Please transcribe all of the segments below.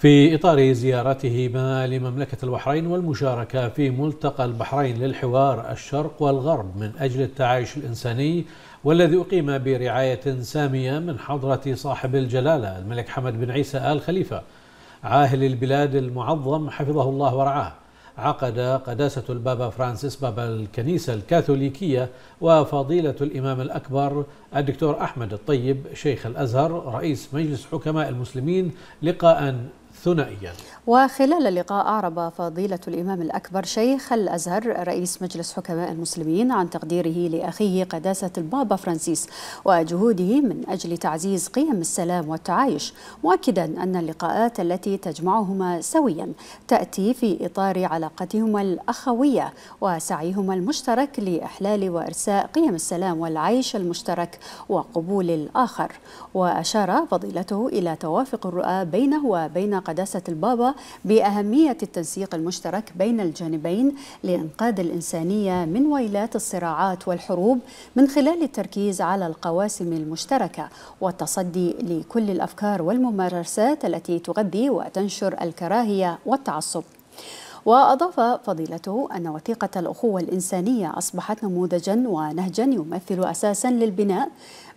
في إطار زيارتهما لمملكة البحرين والمشاركة في ملتقى البحرين للحوار الشرق والغرب من أجل التعايش الإنساني والذي أقيم برعاية سامية من حضرة صاحب الجلالة الملك حمد بن عيسى آل خليفة عاهل البلاد المعظم حفظه الله ورعاه عقد قداسة البابا فرانسيس بابا الكنيسة الكاثوليكية وفضيلة الإمام الأكبر الدكتور أحمد الطيب شيخ الأزهر رئيس مجلس حكماء المسلمين لقاء ثنائيا وخلال اللقاء أعرب فضيلة الإمام الأكبر شيخ الأزهر رئيس مجلس حكماء المسلمين عن تقديره لأخيه قداسة البابا فرانسيس وجهوده من أجل تعزيز قيم السلام والتعايش مؤكدا أن اللقاءات التي تجمعهما سويا تأتي في إطار علاقتهما الأخوية وسعيهما المشترك لإحلال وإرساء قيم السلام والعيش المشترك وقبول الآخر وأشار فضيلته إلى توافق الرؤى بينه وبين قداسة البابا بأهمية التنسيق المشترك بين الجانبين لإنقاذ الإنسانية من ويلات الصراعات والحروب من خلال التركيز على القواسم المشتركة والتصدي لكل الأفكار والممارسات التي تغذي وتنشر الكراهية والتعصب وأضاف فضيلته أن وثيقة الأخوة الإنسانية أصبحت نموذجا ونهجا يمثل أساسا للبناء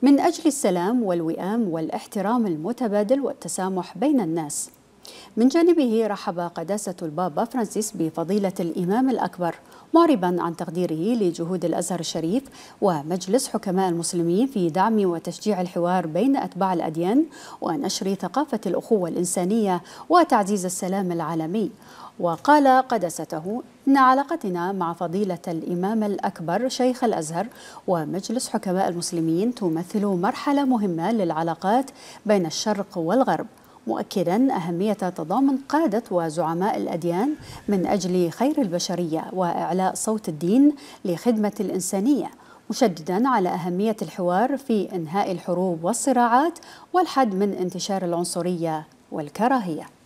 من أجل السلام والوئام والاحترام المتبادل والتسامح بين الناس من جانبه رحب قداسة البابا فرانسيس بفضيلة الإمام الأكبر معربا عن تقديره لجهود الأزهر الشريف ومجلس حكماء المسلمين في دعم وتشجيع الحوار بين أتباع الأديان ونشر ثقافة الأخوة الإنسانية وتعزيز السلام العالمي وقال قدسته إن علاقتنا مع فضيلة الإمام الأكبر شيخ الأزهر ومجلس حكماء المسلمين تمثل مرحلة مهمة للعلاقات بين الشرق والغرب مؤكدا أهمية تضامن قادة وزعماء الأديان من أجل خير البشرية وإعلاء صوت الدين لخدمة الإنسانية مشددا على أهمية الحوار في إنهاء الحروب والصراعات والحد من انتشار العنصرية والكراهية